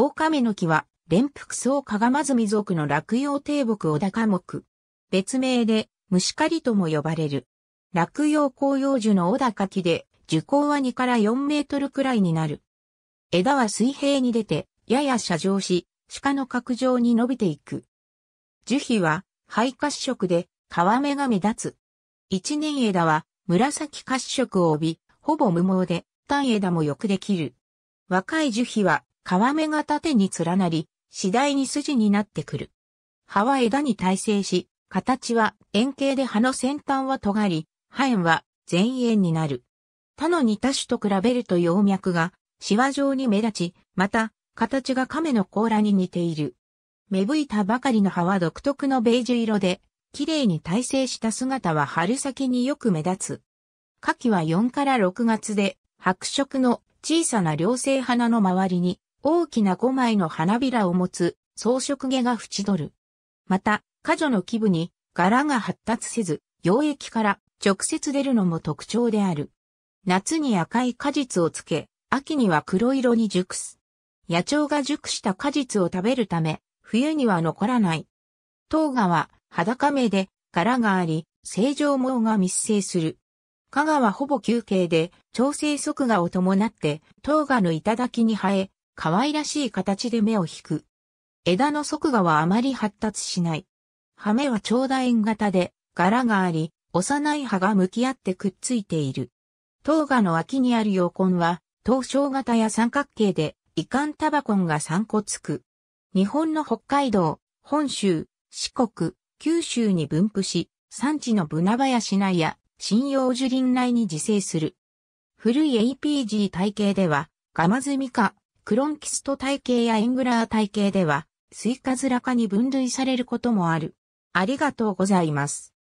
大亀の木は、連福草かがまずみ族の落葉低木小高木。別名で、虫狩りとも呼ばれる。落葉紅葉樹の小高木で、樹高は2から4メートルくらいになる。枝は水平に出て、やや斜上し、鹿の角上に伸びていく。樹皮は、灰褐色で、皮目が目立つ。一年枝は、紫褐色を帯び、ほぼ無毛で、単枝もよくできる。若い樹皮は、皮目が縦に連なり、次第に筋になってくる。葉は枝に耐性し、形は円形で葉の先端は尖り、葉縁は全縁になる。他の似た種と比べると葉脈がシワ状に目立ち、また形が亀の甲羅に似ている。芽吹いたばかりの葉は独特のベージュ色で、綺麗に耐性した姿は春先によく目立つ。夏季は4から6月で、白色の小さな両性花の周りに大きな5枚の花びらを持つ装飾毛が縁取る。また、花女の基部に柄が発達せず、溶液から直接出るのも特徴である。夏に赤い果実をつけ、秋には黒色に熟す。野鳥が熟した果実を食べるため、冬には残らない。糖芽は裸目で柄があり、正常毛が密生する。香川ほぼ休憩で、調整速画を伴って、糖芽の頂に生え、可愛らしい形で目を引く。枝の側芽はあまり発達しない。羽目は長楕円型で、柄があり、幼い葉が向き合ってくっついている。頭芽の脇にある葉根は、頭小型や三角形で、遺憾タバコンが3個つく。日本の北海道、本州、四国、九州に分布し、産地のブナシナや針葉樹林内に自生する。古い APG 体系では、ガマズミカ、クロンキスト体系やエングラー体系では、スイカズラ科に分類されることもある。ありがとうございます。